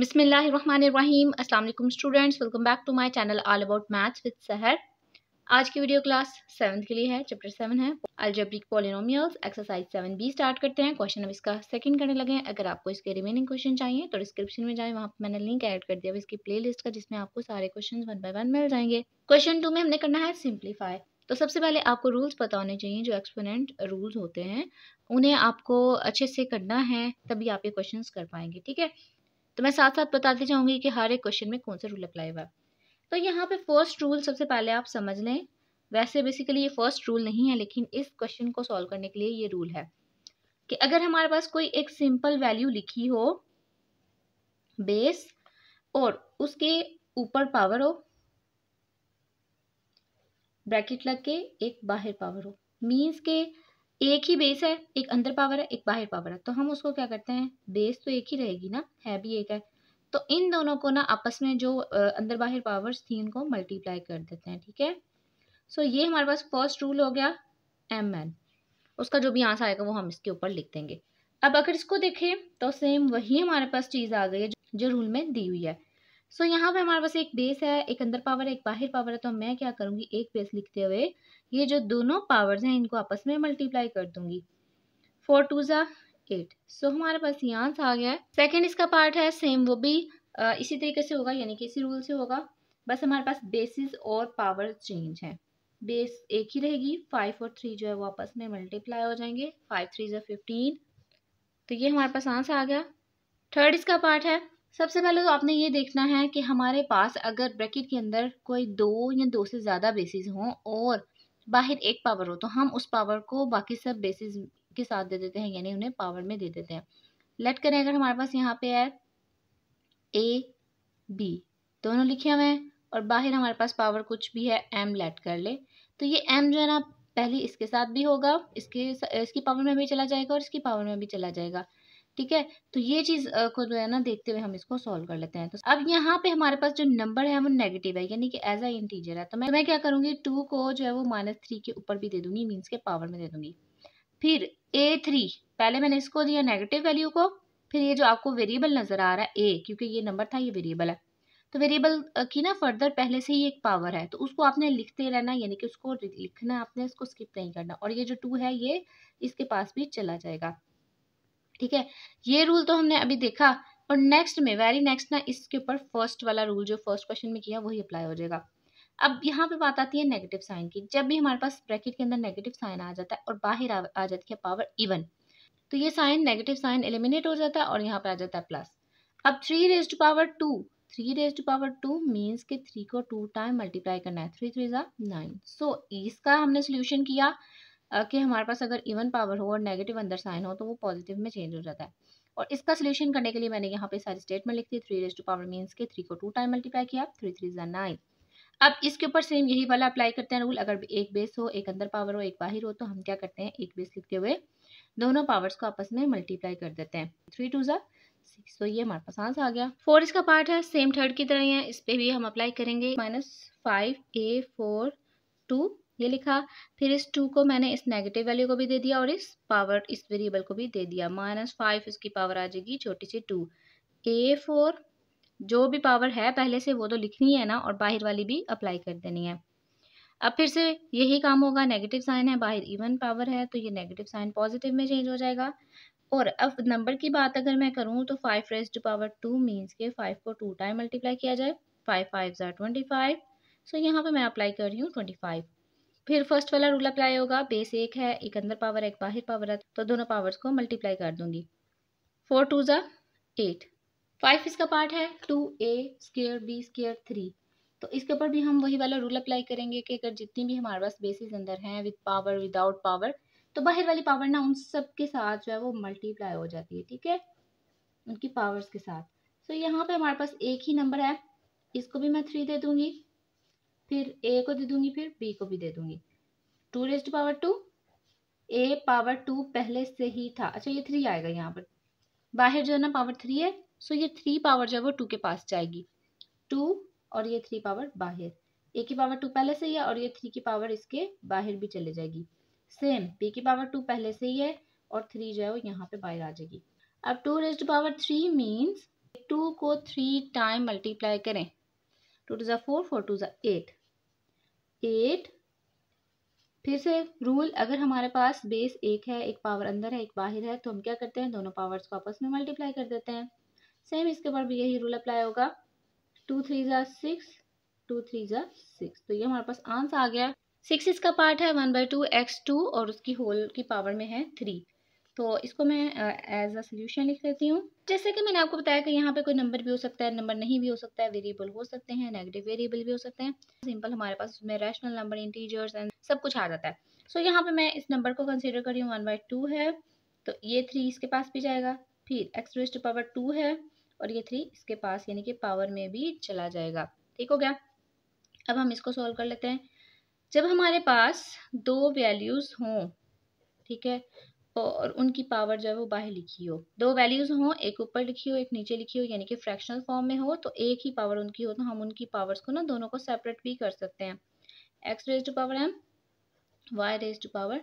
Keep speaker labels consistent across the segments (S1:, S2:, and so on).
S1: बिसमीम अल्लाम students welcome back to my channel all about maths with Sahar आज की वीडियो क्लास सेवन के लिए है चैप्टर सेवन है algebraic polynomials exercise seven B start करते हैं क्वेश्चन अब इसका सेकंड करने लगे हैं अगर आपको इसके रिमेनिंग क्वेश्चन चाहिए तो डिस्क्रिप्शन में जाएं वहाँ पर मैंने लिंक ऐड कर दिया इसकी लिस्ट का जिसमें आपको सारे क्वेश्चन वन बाई वन मिल जाएंगे क्वेश्चन टू में हमने करना है सिंप्लीफाई तो सबसे पहले आपको रूल्स पता होने चाहिए जो एक्सपोनेंट रूल्स होते हैं उन्हें आपको अच्छे से करना है तभी आप ये क्वेश्चन कर पाएंगे ठीक है तो मैं साथ साथ बताती जाऊँगी कि हर एक क्वेश्चन में कौन सा रूल अप्लाई हुआ तो यहाँ पे फर्स्ट रूल सबसे पहले आप समझ लें वैसे बेसिकली ये फर्स्ट रूल नहीं है लेकिन इस क्वेश्चन को सॉल्व करने के लिए ये रूल है कि अगर हमारे पास कोई एक सिंपल वैल्यू लिखी हो बेस और उसके ऊपर पावर हो ब्रैकेट लग के एक बाहर पावर हो मीन्स के एक ही बेस है एक अंदर पावर है एक बाहर पावर है तो हम उसको क्या करते हैं बेस तो एक ही रहेगी ना है भी एक है तो इन दोनों को ना आपस में जो अंदर बाहर पावर्स थी इनको मल्टीप्लाई कर देते हैं ठीक है सो ये हमारे पास फर्स्ट रूल हो गया एम एन उसका जो भी आंसर आएगा वो हम इसके ऊपर लिख देंगे अब अगर इसको देखें तो सेम वही हमारे पास चीज़ आ गई है जो रूल में दी हुई है सो so, यहाँ पे हमारे पास एक बेस है एक अंदर पावर है एक बाहर पावर है तो मैं क्या करूँगी एक बेस लिखते हुए ये जो दोनों पावर्स हैं इनको आपस में मल्टीप्लाई कर दूंगी फोर टू ज़ा एट सो हमारे पास ये आंस आ गया है सेकेंड इसका पार्ट है सेम वो भी आ, इसी तरीके से होगा यानी कि इसी रूल से होगा बस हमारे पास बेसिस और पावर चेंज है बेस एक ही रहेगी फाइव और थ्री जो है वो आपस में मल्टीप्लाई हो जाएंगे फाइव थ्री ज़ा फिफ्टीन तो ये हमारे पास आंस आ गया थर्ड इसका पार्ट है सबसे पहले तो आपने ये देखना है कि हमारे पास अगर ब्रैकेट के अंदर कोई दो या दो से ज़्यादा बेसिस हों और बाहर एक पावर हो तो हम उस पावर को बाकी सब बेसिस के साथ दे देते हैं यानी उन्हें पावर में दे देते हैं लेट करें अगर हमारे पास यहाँ पे है ए बी दोनों लिखे हुए हैं और बाहर हमारे पास पावर कुछ भी है एम लेट कर ले तो ये एम जो है ना पहले इसके साथ भी होगा इसके इसकी पावर में भी चला जाएगा और इसकी पावर में भी चला जाएगा ठीक है तो ये चीज़ को जो है ना देखते हुए हम इसको सॉल्व कर लेते हैं तो अब यहाँ पे हमारे पास जो नंबर है वो नेगेटिव है यानी कि एज आ इंटीजर है तो मैं मैं क्या करूंगी टू को जो है वो माइनस थ्री के ऊपर भी दे दूंगी मीन्स के पावर में दे दूंगी फिर ए थ्री पहले मैंने इसको दिया नेगेटिव वैल्यू को फिर ये जो आपको वेरिएबल नज़र आ रहा है ए क्योंकि ये नंबर था ये वेरिएबल है तो वेरिएबल की ना फर्दर पहले से ही एक पावर है तो उसको आपने लिखते रहना यानी कि उसको लिखना आपने इसको स्किप नहीं करना और ये जो टू है ये इसके पास भी चला जाएगा ठीक है ये रूल तो हमने अभी देखा और नेक्स्ट में वेरी नेक्स्ट ना इसके ऊपर फर्स्ट वाला रूल जो फर्स्ट क्वेश्चन में किया वही अप्लाई हो जाएगा अब यहाँ पे बात आती है नेगेटिव साइन की जब भी हमारे पास ब्रैकेट के अंदर नेगेटिव साइन आ जाता है और बाहर आ, आ जाती है पावर इवन तो ये साइन नेगेटिव साइन एलिमिनेट हो जाता है और यहाँ पे आ जाता है प्लस अब three raise to power two three raise to power two means के थ्री को टू टाइम मल्टीप्लाई करना है थ्री थ्री ज़ा नाइन सो इसका हमने सोल्यूशन किया कि हमारे पास अगर इवन पावर हो और नेगेटिव अंदर साइन हो तो वो पॉजिटिव में चेंज हो जाता है और इसका सोल्यूशन करने के लिए मैंने यहाँ पे सारी स्टेटमेंट लिख दी three raise to power means के थ्री को टू टाइम मल्टीप्लाई किया थ्री थ्री जन नाइन अब इसके ऊपर सेम यही वाला अप्लाई करते हैं रूल अगर एक बेस हो एक अंदर पावर हो एक बाहर हो तो हम क्या करते हैं एक बेस लिखते हुए दोनों पावर्स को आपस में मल्टीप्लाई कर देते हैं थ्री टू ज़ा सिक्स तो ये हमारे पास आंसर आ गया फोर इसका पार्ट है सेम थर्ड की तरह ही है इस पर भी हम अप्लाई करेंगे minus five A four two ये लिखा फिर इस टू को मैंने इस नेगेटिव वैल्यू को भी दे दिया और इस पावर इस वेरिएबल को भी दे दिया माइनस फाइव इसकी पावर आ जाएगी छोटी सी टू ए फोर जो भी पावर है पहले से वो तो लिखनी है ना और बाहर वाली भी अप्लाई कर देनी है अब फिर से यही काम होगा नेगेटिव साइन है बाहर इवन पावर है तो ये नेगेटिव साइन पॉजिटिव में चेंज हो जाएगा और अब नंबर की बात अगर मैं करूँ तो five raise to power two means के फाइव को टू टाइम मल्टीप्लाई किया जाए फाइव फाइव ज़ार ट्वेंटी फाइव सो यहाँ पर मैं अप्लाई कर रही हूँ ट्वेंटी फाइव फिर फर्स्ट वाला रूल अप्लाई होगा बेस एक है एक अंदर पावर है एक बाहर पावर है तो दोनों पावर्स को मल्टीप्लाई कर दूंगी फोर टू ज़ा एट फाइव इसका पार्ट है two A square B square three तो इसके ऊपर भी हम वही वाला रूल अप्लाई करेंगे कि अगर जितनी भी हमारे पास बेसिस अंदर हैं विद पावर विदाउट पावर तो बाहर वाली पावर ना उन सब के साथ जो है वो मल्टीप्लाई हो जाती है ठीक है उनकी पावर्स के साथ सो so, यहाँ पे हमारे पास एक ही नंबर है इसको भी मैं थ्री दे दूंगी फिर ए को दे दूंगी फिर बी को भी दे दूंगी two raised power two A power two पहले से ही था अच्छा ये थ्री आएगा यहाँ पर बाहर जो है ना पावर थ्री है सो ये थ्री पावर जो है वो टू के पास जाएगी टू और ये थ्री पावर बाहर ए की पावर टू पहले से ही है और ये थ्री की पावर इसके बाहर भी चले जाएगी सेम बी की पावर टू पहले से ही है और थ्री जो है वो यहाँ पे बाहर आ जाएगी अब two raised power three means two को थ्री टाइम मल्टीप्लाई करें टू टू ज़ा फोर फोर टू ज़ा एट एट फिर से रूल अगर हमारे पास बेस एक है एक पावर अंदर है एक बाहर है तो हम क्या करते हैं दोनों पावर्स को आपस में मल्टीप्लाई कर देते हैं सेम इसके ऊपर भी यही रूल अप्लाई होगा टू थ्री ज़ा सिक्स टू थ्री ज़ा सिक्स तो ये हमारे पास आंसर आ गया सिक्स इसका पार्ट है one by two X two और उसकी होल की पावर में है थ्री तो इसको मैं एज अ सोल्यूशन लिख लेती हूँ जैसे कि मैंने आपको बताया कि यहाँ पे कोई नंबर भी हो सकता है नंबर नहीं भी हो सकता है वेरिएबल हो सकते हैं नेगेटिव वेरिएबल भी हो सकते हैं सिंपल हमारे पास उसमें रैशनल नंबर इंटीजर्स एंड सब कुछ आ जाता है सो so, यहाँ पे मैं इस नंबर को कंसिडर करी हूँ वन बाई टू है तो ये थ्री इसके पास भी जाएगा फिर एक्स रेस्ट पावर टू है और ये थ्री इसके पास यानी कि पावर में भी चला जाएगा ठीक हो गया अब हम इसको सॉल्व कर लेते हैं जब हमारे पास दो वैल्यूज़ हों ठीक है और उनकी पावर जो है वो बाहर लिखी हो दो वैल्यूज़ हो एक ऊपर लिखी हो एक नीचे लिखी हो यानी कि फ्रैक्शनल फॉर्म में हो तो एक ही पावर उनकी हो तो हम उनकी पावर्स को ना दोनों को सेपरेट भी कर सकते हैं X raise to power M Y raise to power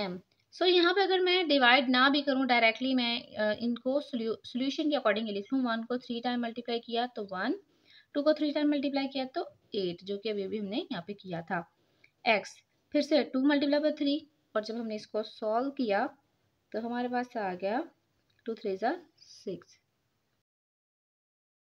S1: M so यहाँ पे अगर मैं डिवाइड ना भी करूँ डायरेक्टली मैं इनको सोल्यूशन के अकॉर्डिंग लिख लूँ वन को थ्री टाइम मल्टीप्लाई किया तो वन टू को थ्री टाइम मल्टीप्लाई किया तो एट जो कि अभी अभी हमने यहाँ पे किया था एक्स फिर से टू मल्टीप्लाई बाई थ्री और जब हमने इसको सॉल्व किया तो हमारे पास आ गया टू थ्री ज़ा सिक्स